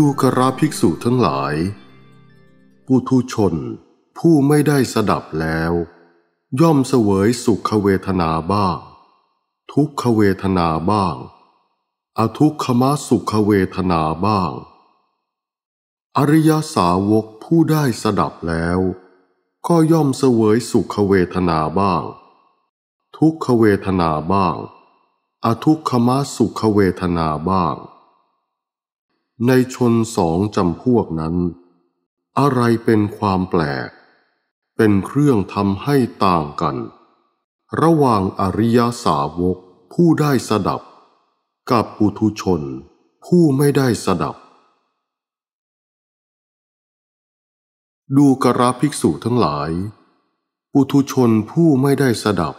ดูกราภิกษุทั้งหลาย ปุถุชนผู้ไม่ได้สดับแล้ว ย่อมเสวยสุขเวทนาบ้าง ทุกขเวทนาบ้าง อทุกขมสุขเวทนาบ้าง อริยสาวกผู้ได้สดับแล้ว ก็ย่อมเสวยสุขเวทนาบ้าง ทุกขเวทนาบ้าง อทุกขมสุขเวทนาบ้างในชนสองจำพวกนั้น อะไรเป็นความแปลก เป็นเครื่องทำให้ต่างกัน ระหว่างอริยสาวกผู้ได้สดับ กับปุถุชนผู้ไม่ได้สดับ ดูกราภิกษุทั้งหลาย ปุถุชนผู้ไม่ได้สดับ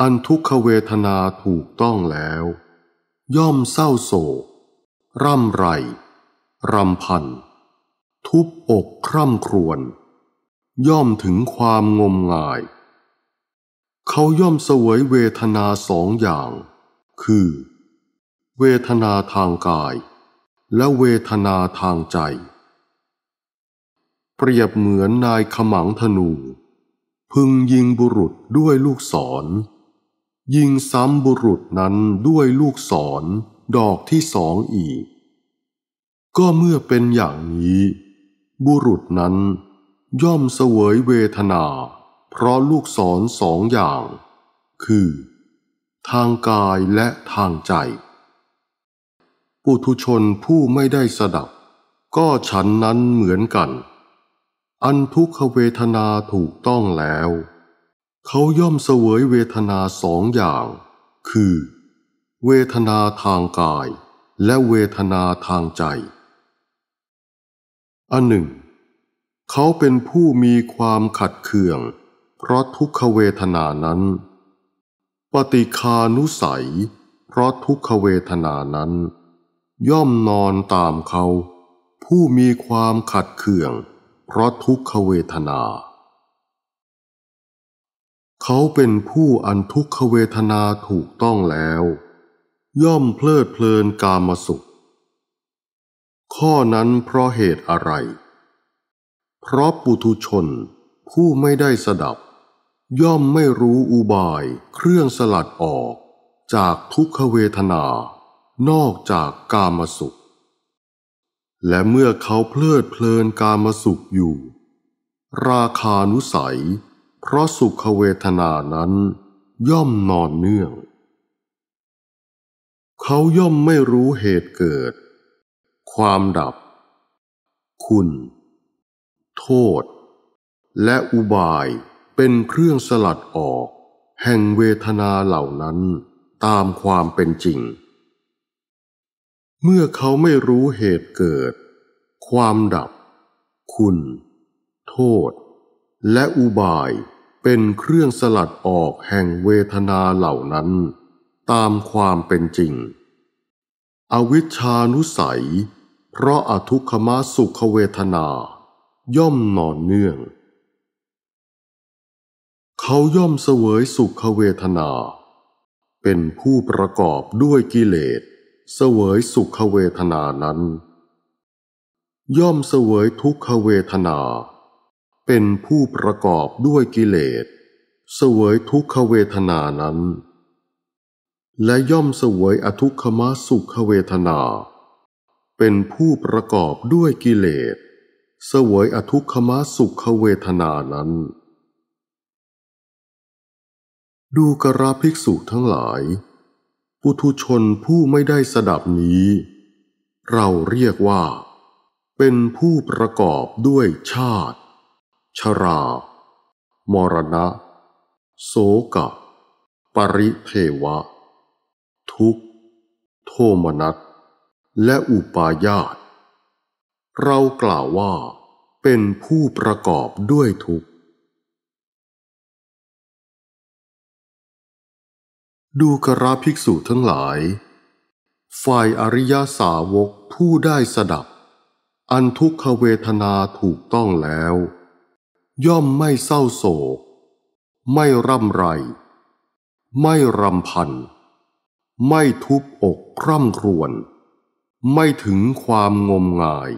อันทุกขเวทนาถูกต้องแล้ว ย่อมเศร้าโศกร่ำไรรำพัน ทุบอกคร่ำครวญ ย่อมถึงความงมงาย เขาย่อมเสวยเวทนาสองอย่าง คือ เวทนาทางกาย และเวทนาทางใจ เปรียบเหมือนนายขมังธนู พึงยิงบุรุษด้วยลูกศร ยิงซ้ำบุรุษนั้นด้วยลูกศรดอกที่สองอีก ก็เมื่อเป็นอย่างนี้ บุรุษนั้นย่อมเสวยเวทนา เพราะลูกศรสองอย่าง คือ ทางกายและทางใจ ปุถุชนผู้ไม่ได้สดับ ก็ฉันนั้นเหมือนกัน อันทุกขเวทนาถูกต้องแล้ว เขาย่อมเสวยเวทนาสองอย่าง คือเวทนาทางกายและเวทนาทางใจ อันหนึ่ง เขาเป็นผู้มีความขัดเคือง เพราะทุกขเวทนานั้น ปฏิคานุสัย เพราะทุกขเวทนานั้น ย่อมนอนตามเขา ผู้มีความขัดเคือง เพราะทุกขเวทนา เขาเป็นผู้อันทุกขเวทนาถูกต้องแล้วย่อมเพลิดเพลินกามสุข ข้อนั้นเพราะเหตุอะไร เพราะปุถุชนผู้ไม่ได้สดับ ย่อมไม่รู้อุบายเครื่องสลัดออกจากทุกขเวทนา นอกจากกามสุข และเมื่อเขาเพลิดเพลินกามสุขอยู่ ราคานุสัย เพราะสุขเวทนานั้น ย่อมนอนเนื่องเขาย่อมไม่รู้เหตุเกิด ความดับ คุณ โทษ และอุบายเป็นเครื่องสลัดออก แห่งเวทนาเหล่านั้นตามความเป็นจริง เมื่อเขาไม่รู้เหตุเกิด ความดับ คุณ โทษ และอุบายเป็นเครื่องสลัดออกแห่งเวทนาเหล่านั้นตามความเป็นจริง อวิชชานุสัยเพราะอทุกขมสุขเวทนาย่อมนอนเนื่อง เขาย่อมเสวยสุขเวทนา เป็นผู้ประกอบด้วยกิเลสเสวยสุขเวทนานั้น ย่อมเสวยทุกขเวทนา เป็นผู้ประกอบด้วยกิเลสเสวยทุกขเวทนานั้นและย่อมเสวยอทุกขมสุขเวทนา เป็นผู้ประกอบด้วยกิเลสเสวยอทุกขมสุขเวทนานั้น ดูกราภิกษุทั้งหลาย ปุถุชนผู้ไม่ได้สดับนี้ เราเรียกว่า เป็นผู้ประกอบด้วยชาติ ชรา มรณะ โสกะ ปริเทวะทุกข์โทมนัสและอุปาญาตเรากล่าวว่าเป็นผู้ประกอบด้วยทุกข์ ดูกราภิกษุทั้งหลาย ฝ่ายอริยาสาวกผู้ได้สดับ อันทุกขเวทนาถูกต้องแล้ว ย่อมไม่เศร้าโศกไม่ร่ำไร ไม่รำพันธ์ไม่ทุบอกคร่ำครวญไม่ถึงความงมงาย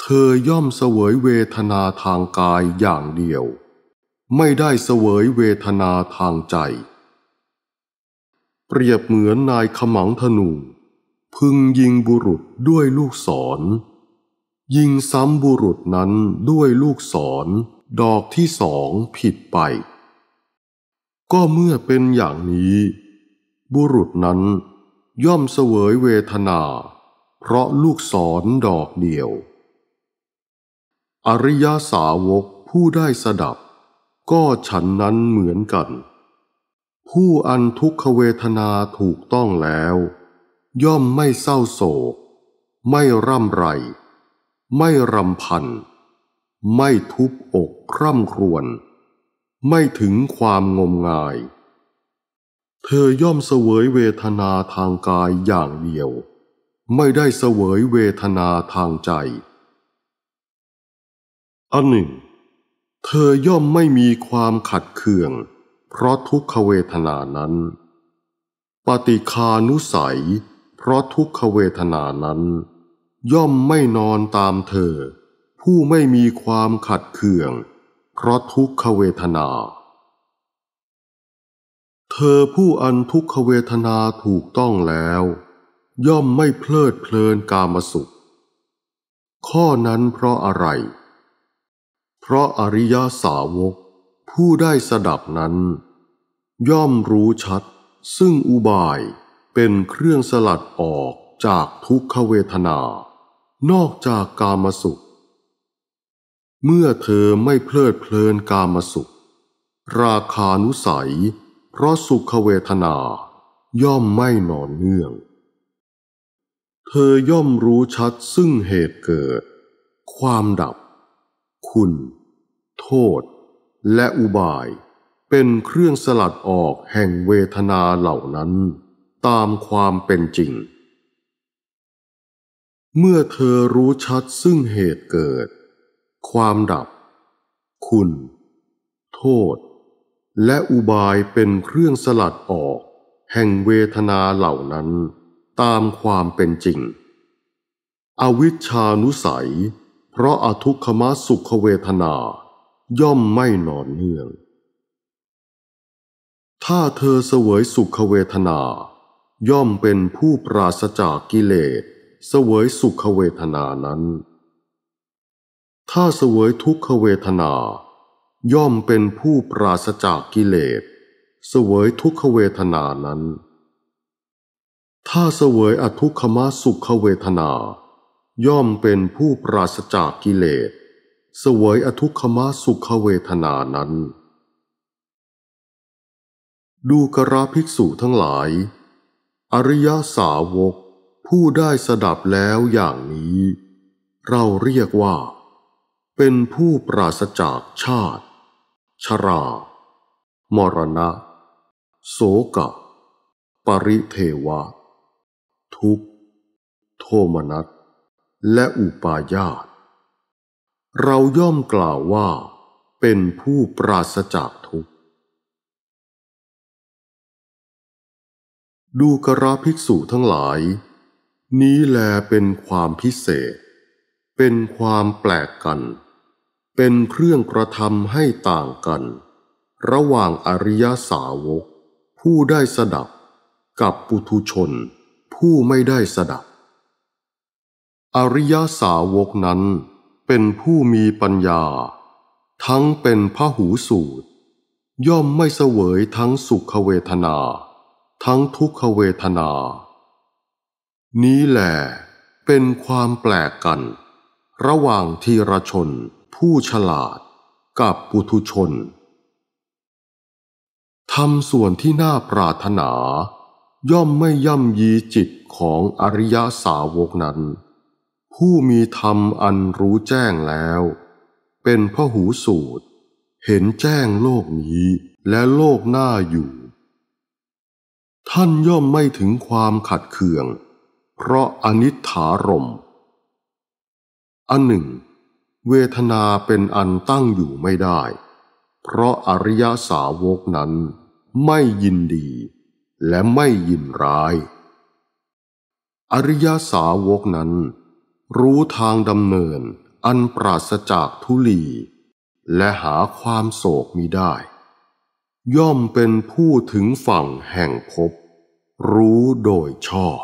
เธอย่อมเสวยเวทนาทางกายอย่างเดียว ไม่ได้เสวยเวทนาทางใจ เปรียบเหมือนนายขมังธนูพึงยิงบุรุษด้วยลูกศร ยิงซ้ำบุรุษนั้นด้วยลูกศรดอกที่สองผิดไป ก็เมื่อเป็นอย่างนี้บุรุษนั้นย่อมเสวยเวทนา เพราะลูกศรดอกเดียว อริยาสาวกผู้ได้สดับ ก็ฉันนั้นเหมือนกัน ผู้อันทุกขเวทนาถูกต้องแล้ว ย่อมไม่เศร้าโศก ไม่ร่ำไร ไม่รำพัน ไม่ทุบอกคร่ำครวญ ไม่ถึงความงมงายเธอย่อมเสวยเวทนาทางกายอย่างเดียว ไม่ได้เสวยเวทนาทางใจอันหนึ่ง เธอย่อมไม่มีความขัดเคือง เพราะทุกขเวทนานั้น ปฏิคานุสัย เพราะทุกขเวทนานั้น ย่อมไม่นอนตามเธอ ผู้ไม่มีความขัดเคือง เพราะทุกขเวทนาเธอผู้อันทุกขเวทนาถูกต้องแล้ว ย่อมไม่เพลิดเพลินกามสุข ข้อนั้นเพราะอะไร เพราะอริยาสาวกผู้ได้สดับนั้น ย่อมรู้ชัด ซึ่งอุบายเป็นเครื่องสลัดออกจากทุกขเวทนา นอกจากกามสุข เมื่อเธอไม่เพลิดเพลินกามสุข ราคานุสัยเพราะสุขเวทนาย่อมไม่นอนเนื่อง เธอย่อมรู้ชัดซึ่งเหตุเกิด ความดับ คุณ โทษ และอุบาย เป็นเครื่องสลัดออกแห่งเวทนาเหล่านั้นตามความเป็นจริง เมื่อเธอรู้ชัดซึ่งเหตุเกิด ความดับ คุณ โทษและอุบายเป็นเครื่องสลัดออก แห่งเวทนาเหล่านั้นตามความเป็นจริง อวิชชานุสัย เพราะอทุกขมสุขเวทนาย่อมไม่นอนเนื่องถ้าเธอเสวยสุขเวทนา ย่อมเป็นผู้ปราศจากกิเลสเสวยสุขเวทนานั้น ถ้าเสวยทุกขเวทนาย่อมเป็นผู้ปราศจากกิเลสเสวยทุกขเวทนานั้น ถ้าเสวยอทุกขมสุขเวทนา ย่อมเป็นผู้ปราศจากกิเลสเสวยอทุกขมสุขเวทนานั้น ดูกราภิกษุทั้งหลาย อริยสาวกผู้ได้สดับแล้วอย่างนี้ เราเรียกว่า เป็นผู้ปราศจากชาติชรา มรณะ โสกะปริเทวะ ทุกโทมนัส และอุปาญาต เราย่อมกล่าวว่า เป็นผู้ปราศจากทุกดูกระภิกษุทั้งหลาย นี้แลเป็นความพิเศษ เป็นความแปลกกันเป็นเครื่องกระทำให้ต่างกัน ระหว่างอริยสาวก ผู้ได้สดับกับปุถุชน ผู้ไม่ได้สดับ อริยสาวกนั้น เป็นผู้มีปัญญา ทั้งเป็นพระหูสูตร ย่อมไม่เสวยทั้งสุขเวทนา ทั้งทุกขเวทนา นี้แหละ เป็นความแปลกกัน ระหว่างทีรชนผู้ฉลาดกับปุถุชนทำส่วนที่น่าปรารถนา ย่อมไม่ย่ำยีจิตของอริยสาวกนั้น ผู้มีธรรมอันรู้แจ้งแล้ว เป็นพระหูสูตร เห็นแจ้งโลกนี้และโลกหน้าอยู่ ท่านย่อมไม่ถึงความขัดเคือง เพราะอนิถารมอันหนึ่งเวทนาเป็นอันตั้งอยู่ไม่ได้ เพราะอริยสาวกนั้นไม่ยินดีและไม่ยินร้าย อริยสาวกนั้นรู้ทางดำเนิน อันปราศจากทุลีและหาความโศกมิได้ ย่อมเป็นผู้ถึงฝั่งแห่งภพรู้โดยชอบ